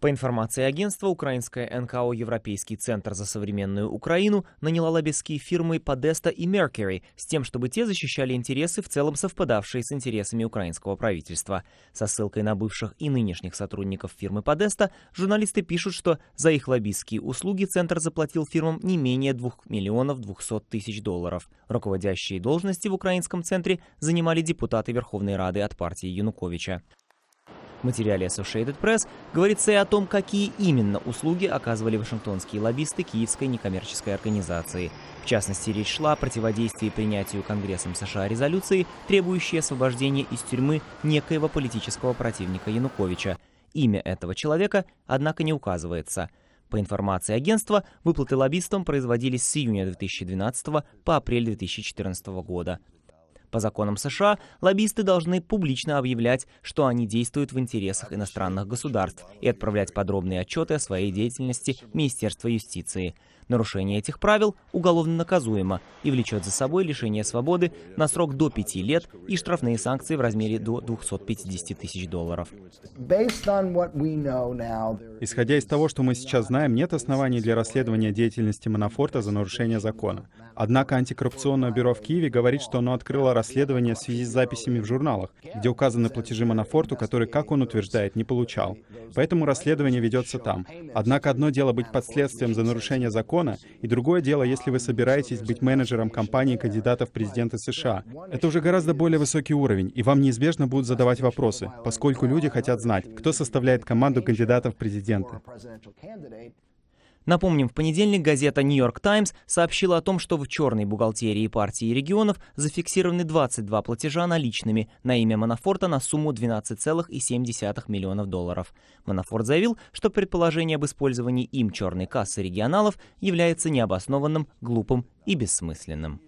По информации агентства, украинское НКО «Европейский центр за современную Украину» наняла лоббистские фирмы Podesta и Mercury с тем, чтобы те защищали интересы, в целом совпадавшие с интересами украинского правительства. Со ссылкой на бывших и нынешних сотрудников фирмы Podesta журналисты пишут, что за их лоббистские услуги центр заплатил фирмам не менее 2 миллионов 200 тысяч долларов. Руководящие должности в украинском центре занимали депутаты Верховной Рады от партии Януковича. В материале Associated Press говорится и о том, какие именно услуги оказывали вашингтонские лоббисты киевской некоммерческой организации. В частности, речь шла о противодействии принятию Конгрессом США резолюции, требующей освобождения из тюрьмы некоего политического противника Януковича. Имя этого человека, однако, не указывается. По информации агентства, выплаты лоббистам производились с июня 2012 по апрель 2014 года. По законам США лоббисты должны публично объявлять, что они действуют в интересах иностранных государств и отправлять подробные отчеты о своей деятельности Министерства юстиции. Нарушение этих правил уголовно наказуемо и влечет за собой лишение свободы на срок до 5 лет и штрафные санкции в размере до 250 тысяч долларов. Исходя из того, что мы сейчас знаем, нет оснований для расследования деятельности Манафорта за нарушение закона. Однако антикоррупционное бюро в Киеве говорит, что оно открыло расследование в связи с записями в журналах, где указаны платежи Манафорту, которые, как он утверждает, не получал. Поэтому расследование ведется там. Однако одно дело быть под следствием за нарушение закона, закона, и другое дело, если вы собираетесь быть менеджером компании кандидатов в президенты США. Это уже гораздо более высокий уровень, и вам неизбежно будут задавать вопросы, поскольку люди хотят знать, кто составляет команду кандидатов в президенты. Напомним, в понедельник газета «Нью-Йорк Таймс» сообщила о том, что в черной бухгалтерии партии регионов зафиксированы 22 платежа наличными на имя Манафорта на сумму 12,7 миллионов долларов. Манафорт заявил, что предположение об использовании им черной кассы регионалов является необоснованным, глупым и бессмысленным.